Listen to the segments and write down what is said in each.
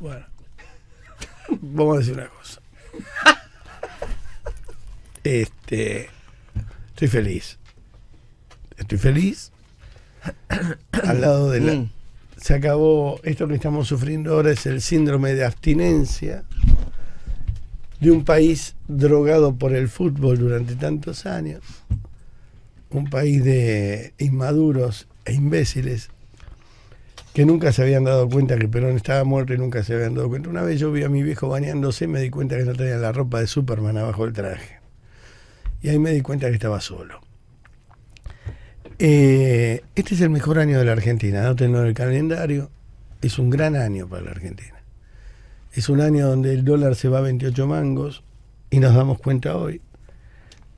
Bueno, vamos a decir una cosa. Este, estoy feliz. Estoy feliz. Al lado de la. Mm. Se acabó. Esto que estamos sufriendo ahora es el síndrome de abstinencia de un país drogado por el fútbol durante tantos años, un país de inmaduros e imbéciles que nunca se habían dado cuenta que Perón estaba muerto y nunca se habían dado cuenta. Una vez yo vi a mi viejo bañándose y me di cuenta que no tenía la ropa de Superman abajo del traje. Y ahí me di cuenta que estaba solo. Eh, este es el mejor año de la Argentina, No tengo el calendario. Es un gran año para la Argentina. Es un año donde el dólar se va a 28 mangos y nos damos cuenta hoy.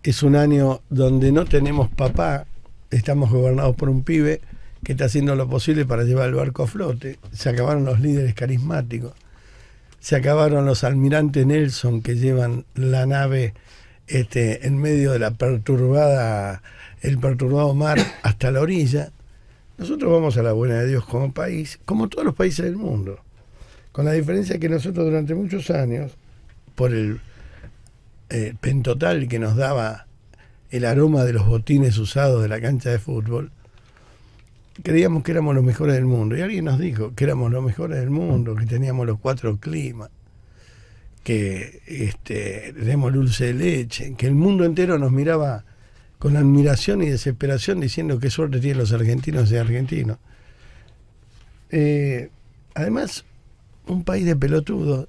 Es un año donde no tenemos papá, estamos gobernados por un pibe que está haciendo lo posible para llevar el barco a flote. Se acabaron los líderes carismáticos. Se acabaron los almirantes Nelson que llevan la nave este, en medio de la perturbada, el perturbado mar hasta la orilla. Nosotros vamos a la buena de Dios como país, como todos los países del mundo. Con la diferencia que nosotros durante muchos años, por el, el eh, pentotal que nos daba el aroma de los botines usados de la cancha de fútbol, creíamos que éramos los mejores del mundo. Y alguien nos dijo que éramos los mejores del mundo, que teníamos los cuatro climas, que este, tenemos dulce de leche, que el mundo entero nos miraba con admiración y desesperación diciendo qué suerte tienen los argentinos y argentinos. Eh, además, un país de pelotudos,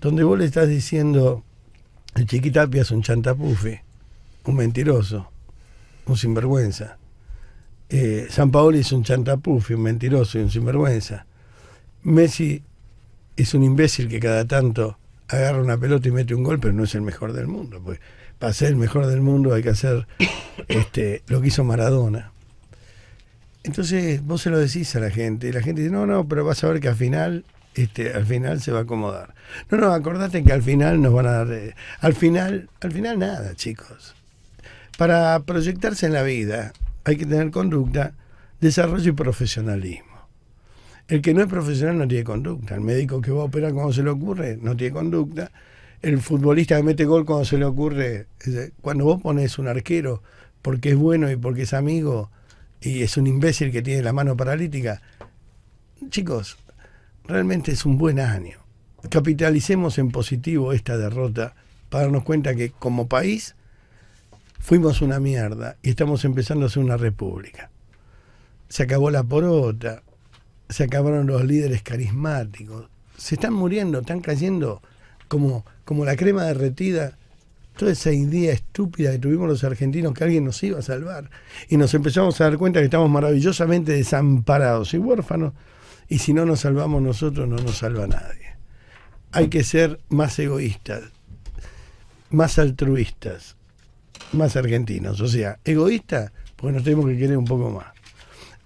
donde vos le estás diciendo, el chiquitapia es un chantapufe, un mentiroso, un sinvergüenza eh, San Paolo es un chantapufi, un mentiroso y un sinvergüenza. Messi es un imbécil que cada tanto agarra una pelota y mete un gol, pero no es el mejor del mundo. Pues para ser el mejor del mundo hay que hacer este, lo que hizo Maradona. Entonces vos se lo decís a la gente y la gente dice, no, no, pero vas a ver que al final, este, al final se va a acomodar. No, no, acordate que al final nos van a dar... Eh, al final, al final nada, chicos. Para proyectarse en la vida hay que tener conducta, desarrollo y profesionalismo. El que no es profesional no tiene conducta. El médico que va a operar cuando se le ocurre no tiene conducta. El futbolista que mete gol cuando se le ocurre. Cuando vos pones un arquero porque es bueno y porque es amigo y es un imbécil que tiene la mano paralítica, chicos, realmente es un buen año. Capitalicemos en positivo esta derrota para darnos cuenta que como país fuimos una mierda y estamos empezando a ser una república. Se acabó la porota, se acabaron los líderes carismáticos, se están muriendo, están cayendo como, como la crema derretida. Toda esa idea estúpida que tuvimos los argentinos que alguien nos iba a salvar. Y nos empezamos a dar cuenta que estamos maravillosamente desamparados y huérfanos. Y si no nos salvamos nosotros, no nos salva nadie. Hay que ser más egoístas, más altruistas, más argentinos. O sea, egoísta, porque nos tenemos que querer un poco más.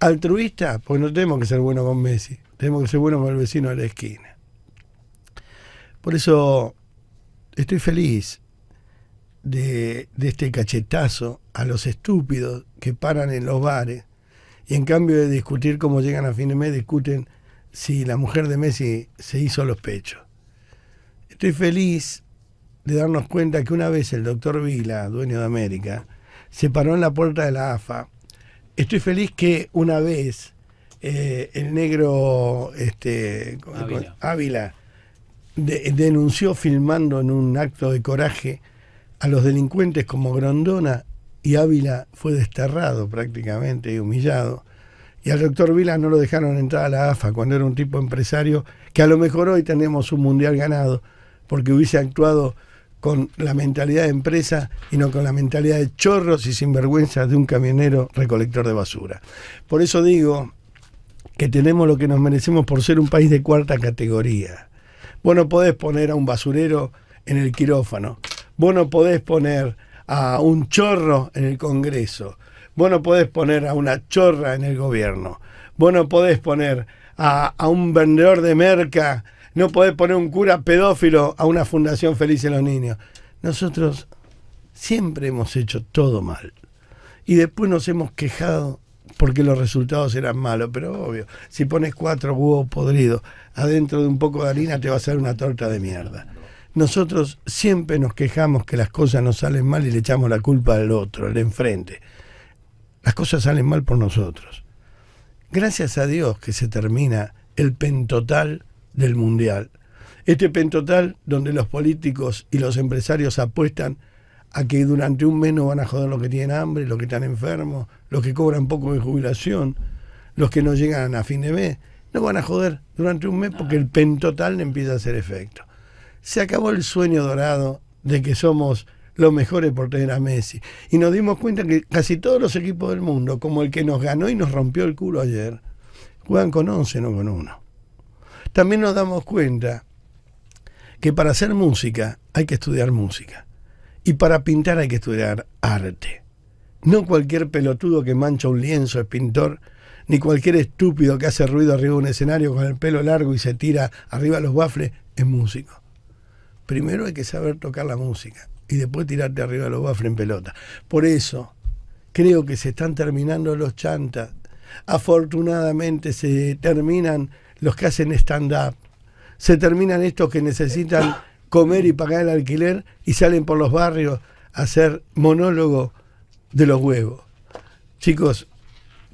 Altruista, porque no tenemos que ser buenos con Messi, tenemos que ser buenos con el vecino de la esquina. Por eso estoy feliz de, de este cachetazo a los estúpidos que paran en los bares y en cambio de discutir cómo llegan a fin de mes, discuten si la mujer de Messi se hizo los pechos. Estoy feliz de darnos cuenta que una vez el doctor Vila, dueño de América, se paró en la puerta de la AFA. Estoy feliz que una vez eh, el negro este, Ávila, denunció filmando en un acto de coraje a los delincuentes como Grondona y Ávila fue desterrado prácticamente y humillado. Y al doctor Vila no lo dejaron entrar a la AFA cuando era un tipo empresario que a lo mejor hoy tenemos un mundial ganado porque hubiese actuado con la mentalidad de empresa y no con la mentalidad de chorros y sinvergüenzas de un camionero recolector de basura. Por eso digo que tenemos lo que nos merecemos por ser un país de cuarta categoría. Vos no podés poner a un basurero en el quirófano. Vos no podés poner a un chorro en el Congreso. Vos no podés poner a una chorra en el gobierno. Vos no podés poner a, a un vendedor de merca no podés poner un cura pedófilo a una fundación feliz en los niños. Nosotros siempre hemos hecho todo mal. Y después nos hemos quejado porque los resultados eran malos, pero obvio, si pones cuatro huevos podridos adentro de un poco de harina te va a salir una torta de mierda. Nosotros siempre nos quejamos que las cosas nos salen mal y le echamos la culpa al otro, al enfrente. Las cosas salen mal por nosotros. Gracias a Dios que se termina el pentotal del Mundial. Este pentotal donde los políticos y los empresarios apuestan a que durante un mes no van a joder los que tienen hambre, los que están enfermos, los que cobran poco de jubilación, los que no llegan a fin de mes. No van a joder durante un mes porque el pentotal empieza a hacer efecto. Se acabó el sueño dorado de que somos los mejores por tener a Messi. Y nos dimos cuenta que casi todos los equipos del mundo, como el que nos ganó y nos rompió el culo ayer, juegan con 11, no con uno también nos damos cuenta que para hacer música hay que estudiar música y para pintar hay que estudiar arte. No cualquier pelotudo que mancha un lienzo es pintor, ni cualquier estúpido que hace ruido arriba de un escenario con el pelo largo y se tira arriba de los waffles es músico. Primero hay que saber tocar la música y después tirarte arriba de los waffles en pelota. Por eso creo que se están terminando los chantas. Afortunadamente se terminan los que hacen stand-up, se terminan estos que necesitan comer y pagar el alquiler y salen por los barrios a hacer monólogo de los huevos. Chicos,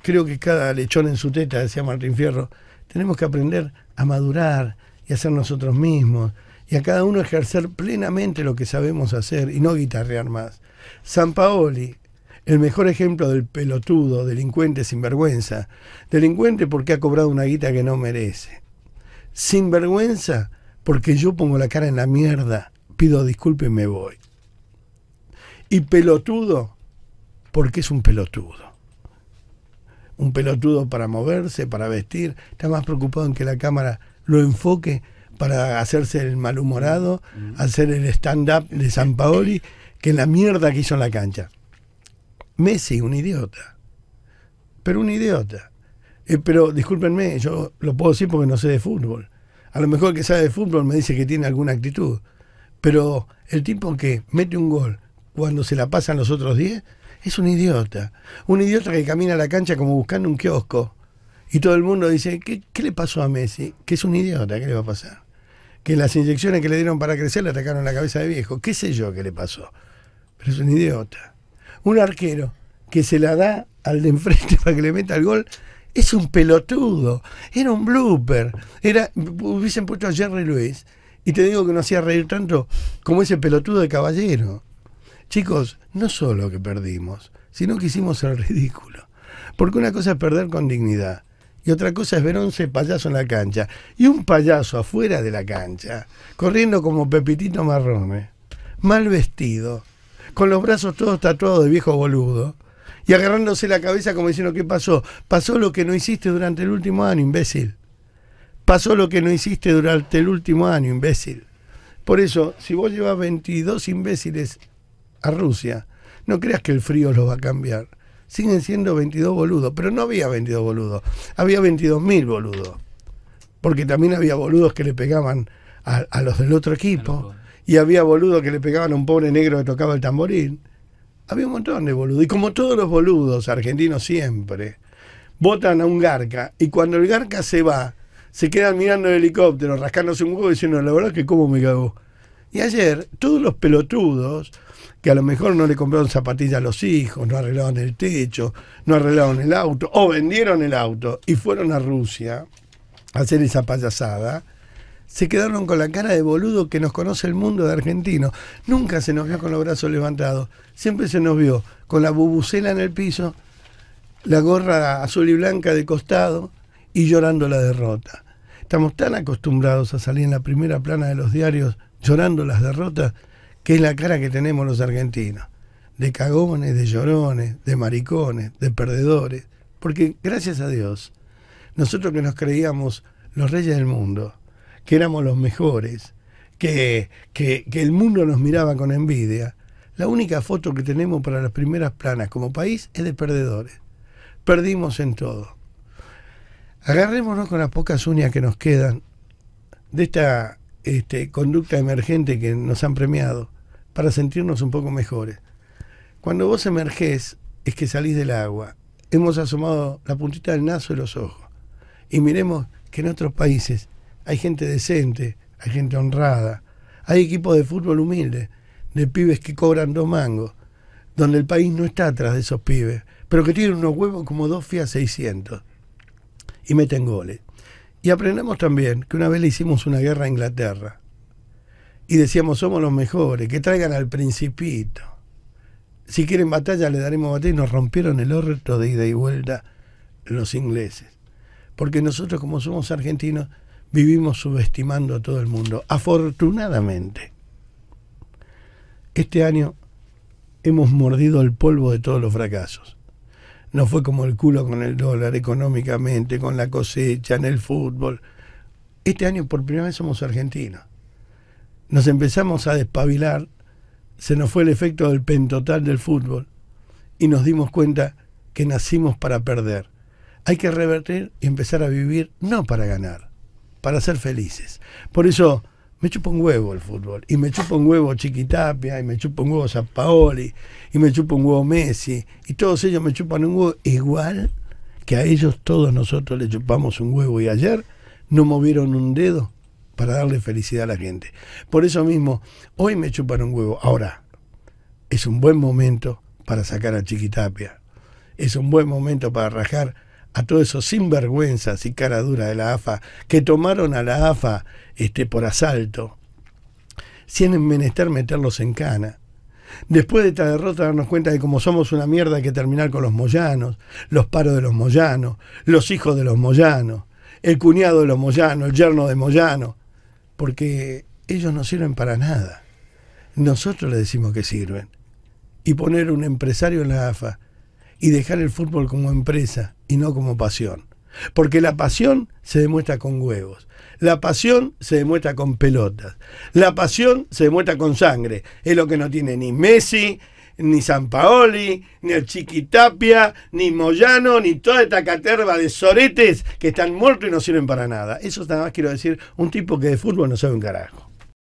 creo que cada lechón en su teta, decía Martín Fierro, tenemos que aprender a madurar y a ser nosotros mismos y a cada uno ejercer plenamente lo que sabemos hacer y no guitarrear más. San Paoli, el mejor ejemplo del pelotudo, delincuente sinvergüenza. Delincuente porque ha cobrado una guita que no merece. Sinvergüenza porque yo pongo la cara en la mierda, pido disculpas y me voy. Y pelotudo porque es un pelotudo. Un pelotudo para moverse, para vestir. Está más preocupado en que la cámara lo enfoque para hacerse el malhumorado, mm. hacer el stand-up de San Paoli, que la mierda que hizo en la cancha. Messi, un idiota. Pero un idiota. Eh, pero discúlpenme, yo lo puedo decir porque no sé de fútbol. A lo mejor que sabe de fútbol me dice que tiene alguna actitud. Pero el tipo que mete un gol cuando se la pasan los otros 10 es un idiota. Un idiota que camina a la cancha como buscando un kiosco. Y todo el mundo dice, ¿qué, qué le pasó a Messi? Que es un idiota, ¿qué le va a pasar? Que las inyecciones que le dieron para crecer le atacaron la cabeza de viejo. ¿Qué sé yo qué le pasó? Pero es un idiota un arquero que se la da al de enfrente para que le meta el gol, es un pelotudo, era un blooper, era, hubiesen puesto a Jerry Luis, y te digo que no hacía reír tanto como ese pelotudo de caballero. Chicos, no solo que perdimos, sino que hicimos el ridículo. Porque una cosa es perder con dignidad, y otra cosa es ver once payasos en la cancha, y un payaso afuera de la cancha, corriendo como Pepitito Marrone, mal vestido, con los brazos todos tatuados de viejo boludo y agarrándose la cabeza como diciendo, ¿qué pasó? Pasó lo que no hiciste durante el último año, imbécil. Pasó lo que no hiciste durante el último año, imbécil. Por eso, si vos llevas 22 imbéciles a Rusia, no creas que el frío los va a cambiar. Siguen siendo 22 boludos, pero no había 22 boludos, había mil boludos. Porque también había boludos que le pegaban a, a los del otro equipo y había boludos que le pegaban a un pobre negro que tocaba el tamborín. Había un montón de boludos. Y como todos los boludos argentinos siempre, votan a un garca y cuando el garca se va, se quedan mirando el helicóptero, rascándose un huevo y diciendo, la verdad que cómo me cagó. Y ayer, todos los pelotudos, que a lo mejor no le compraron zapatillas a los hijos, no arreglaron el techo, no arreglaron el auto, o vendieron el auto y fueron a Rusia a hacer esa payasada, se quedaron con la cara de boludo que nos conoce el mundo de argentino. Nunca se nos vio con los brazos levantados, siempre se nos vio con la bubucela en el piso, la gorra azul y blanca de costado y llorando la derrota. Estamos tan acostumbrados a salir en la primera plana de los diarios llorando las derrotas que es la cara que tenemos los argentinos. De cagones, de llorones, de maricones, de perdedores. Porque gracias a Dios, nosotros que nos creíamos los reyes del mundo, que éramos los mejores, que, que, el mundo nos miraba con envidia, la única foto que tenemos para las primeras planas como país es de perdedores. Perdimos en todo. Agarrémonos con las pocas uñas que nos quedan de esta este, conducta emergente que nos han premiado para sentirnos un poco mejores. Cuando vos emergés es que salís del agua. Hemos asomado la puntita del naso y los ojos. Y miremos que en otros países hay gente decente, hay gente honrada, hay equipos de fútbol humilde, de pibes que cobran dos mangos, donde el país no está atrás de esos pibes, pero que tienen unos huevos como dos FIA 600 y meten goles. Y aprendemos también que una vez le hicimos una guerra a Inglaterra y decíamos somos los mejores, que traigan al principito. Si quieren batalla le daremos batalla y nos rompieron el orto de ida y vuelta los ingleses. Porque nosotros como somos argentinos vivimos subestimando a todo el mundo. Afortunadamente, este año hemos mordido el polvo de todos los fracasos. No fue como el culo con el dólar económicamente, con la cosecha, en el fútbol. Este año por primera vez somos argentinos. Nos empezamos a despabilar, se nos fue el efecto del pentotal del fútbol y nos dimos cuenta que nacimos para perder. Hay que revertir y empezar a vivir no para ganar para ser felices. Por eso me chupa un huevo el fútbol. Y me chupa un huevo Chiquitapia, y me chupa un huevo Zappaoli y me chupa un huevo Messi. Y todos ellos me chupan un huevo igual que a ellos todos nosotros le chupamos un huevo. Y ayer no movieron un dedo para darle felicidad a la gente. Por eso mismo, hoy me chupan un huevo. Ahora, es un buen momento para sacar a Chiquitapia. Es un buen momento para rajar a todos esos sinvergüenzas y cara dura de la AFA que tomaron a la AFA este, por asalto, sin menester meterlos en cana. Después de esta derrota darnos cuenta de como somos una mierda hay que terminar con los moyanos, los paros de los moyanos, los hijos de los moyanos, el cuñado de los moyanos, el yerno de moyano, porque ellos no sirven para nada. Nosotros le decimos que sirven. Y poner un empresario en la AFA y dejar el fútbol como empresa y no como pasión. Porque la pasión se demuestra con huevos, la pasión se demuestra con pelotas, la pasión se demuestra con sangre. Es lo que no tiene ni Messi, ni San Paoli, ni el Chiquitapia, ni Moyano, ni toda esta caterva de soretes que están muertos y no sirven para nada. Eso nada más quiero decir, un tipo que de fútbol no sabe un carajo.